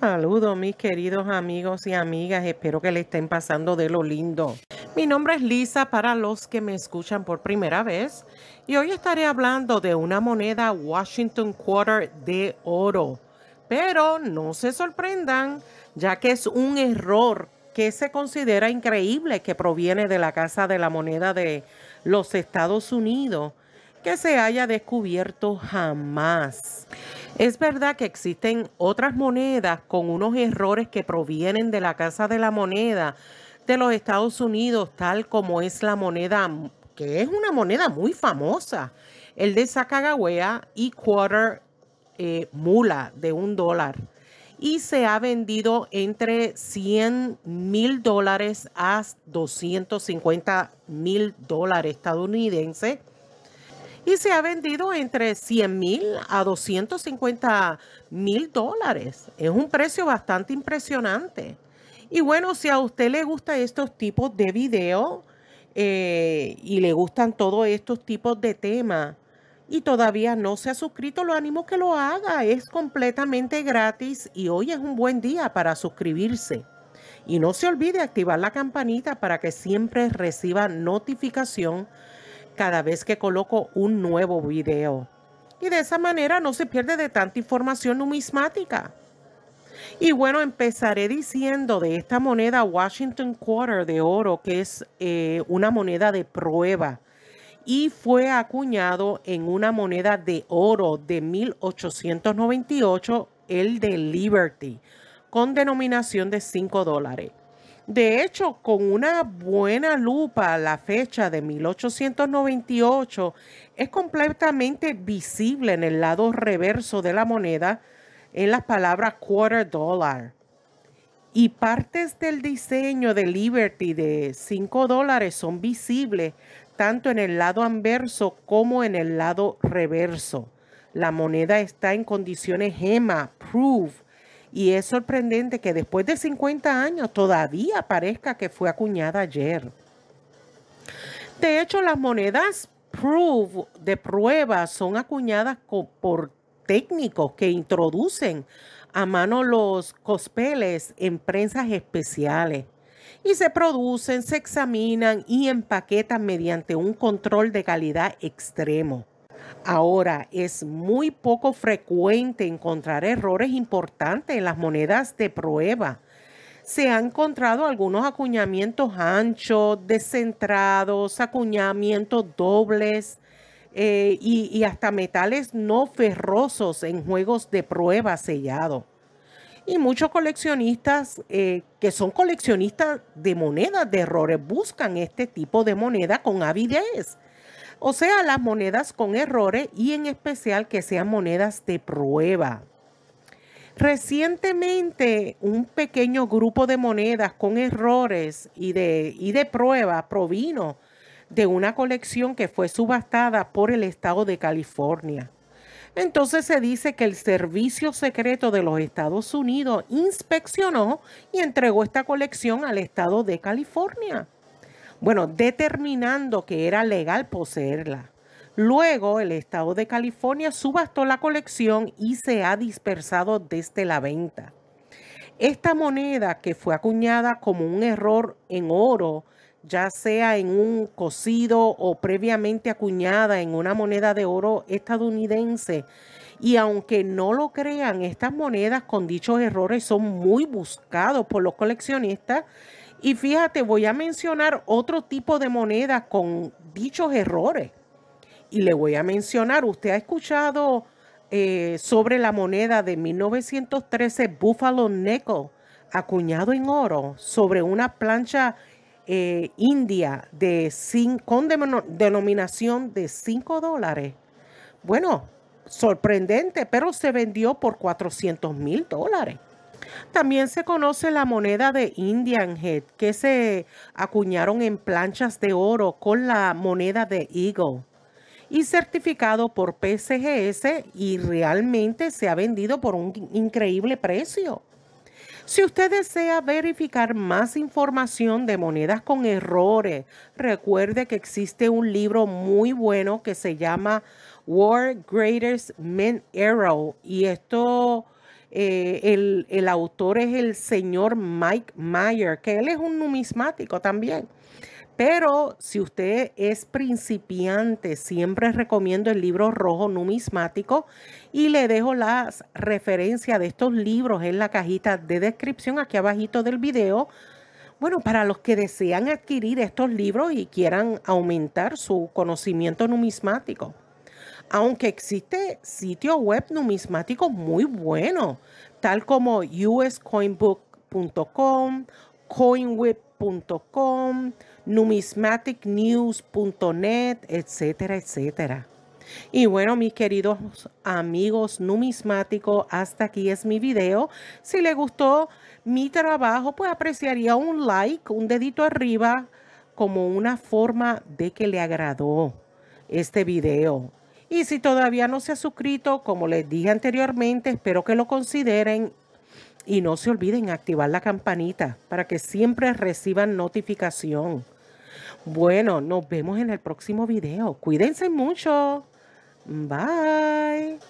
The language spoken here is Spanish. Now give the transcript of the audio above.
Saludos mis queridos amigos y amigas, espero que le estén pasando de lo lindo. Mi nombre es Lisa para los que me escuchan por primera vez y hoy estaré hablando de una moneda Washington Quarter de oro. Pero no se sorprendan, ya que es un error que se considera increíble que proviene de la Casa de la Moneda de los Estados Unidos que se haya descubierto jamás. Es verdad que existen otras monedas con unos errores que provienen de la Casa de la Moneda de los Estados Unidos, tal como es la moneda, que es una moneda muy famosa, el de Sacagawea y Quarter eh, Mula de un dólar. Y se ha vendido entre 100 mil dólares a 250 mil dólares estadounidenses y se ha vendido entre 100 mil a 250 mil dólares. Es un precio bastante impresionante. Y bueno, si a usted le gustan estos tipos de videos eh, y le gustan todos estos tipos de temas y todavía no se ha suscrito, lo animo que lo haga. Es completamente gratis y hoy es un buen día para suscribirse. Y no se olvide activar la campanita para que siempre reciba notificación cada vez que coloco un nuevo video. Y de esa manera no se pierde de tanta información numismática. Y bueno, empezaré diciendo de esta moneda Washington Quarter de oro, que es eh, una moneda de prueba y fue acuñado en una moneda de oro de 1898, el de Liberty, con denominación de 5 dólares. De hecho, con una buena lupa, la fecha de 1898 es completamente visible en el lado reverso de la moneda en las palabras quarter dollar. Y partes del diseño de Liberty de 5 dólares son visibles tanto en el lado anverso como en el lado reverso. La moneda está en condiciones gema, proof, y es sorprendente que después de 50 años todavía parezca que fue acuñada ayer. De hecho, las monedas proof de prueba son acuñadas por técnicos que introducen a mano los cospeles en prensas especiales y se producen, se examinan y empaquetan mediante un control de calidad extremo. Ahora, es muy poco frecuente encontrar errores importantes en las monedas de prueba. Se han encontrado algunos acuñamientos anchos, descentrados, acuñamientos dobles eh, y, hasta metales no ferrosos en juegos de prueba sellado y muchos coleccionistas eh, que son coleccionistas de monedas de errores buscan este tipo de moneda con avidez o sea, las monedas con errores y en especial que sean monedas de prueba. Recientemente, un pequeño grupo de monedas con errores y de, prueba provino de una colección que fue subastada por el estado de California. Entonces se dice que el Servicio Secreto de los Estados Unidos inspeccionó y entregó esta colección al estado de California. Bueno, determinando que era legal poseerla. Luego, el estado de California subastó la colección y se ha dispersado desde la venta. Esta moneda que fue acuñada como un error en oro, ya sea en un cocido o previamente acuñada en una moneda de oro estadounidense, y aunque no lo crean, estas monedas con dichos errores son muy buscados por los coleccionistas y fíjate, voy a mencionar otro tipo de moneda con dichos errores. Y le voy a mencionar, usted ha escuchado eh, sobre la moneda de 1913 Buffalo Nickel, acuñado en oro, sobre una plancha eh, india de con denominación de 5 dólares. Bueno, sorprendente, pero se vendió por 400 mil dólares. También se conoce la moneda de Indian Head, que se acuñaron en planchas de oro con la moneda de Eagle y certificado por PCGS y realmente se ha vendido por un increíble precio. Si usted desea verificar más información de monedas con errores, recuerde que existe un libro muy bueno que se llama War Greatest Men Error y esto eh, el, autor es el señor Mike Meyer, que él es un numismático también. Pero si usted es principiante, siempre recomiendo el libro rojo numismático y le dejo las referencias de estos libros en la cajita de descripción aquí abajito del video. Bueno, para los que desean adquirir estos libros y quieran aumentar su conocimiento numismático aunque existe sitio web numismático muy bueno, tal como uscoinbook.com, coinweb.com, numismaticnews.net, etcétera, etcétera. Y bueno, mis queridos amigos numismáticos, hasta aquí es mi video. Si le gustó mi trabajo, pues apreciaría un like, un dedito arriba, como una forma de que le agradó este video. Y si todavía no se ha suscrito, como les dije anteriormente, espero que lo consideren y no se olviden activar la campanita para que siempre reciban notificación. Bueno, nos vemos en el próximo video. Cuídense mucho. Bye.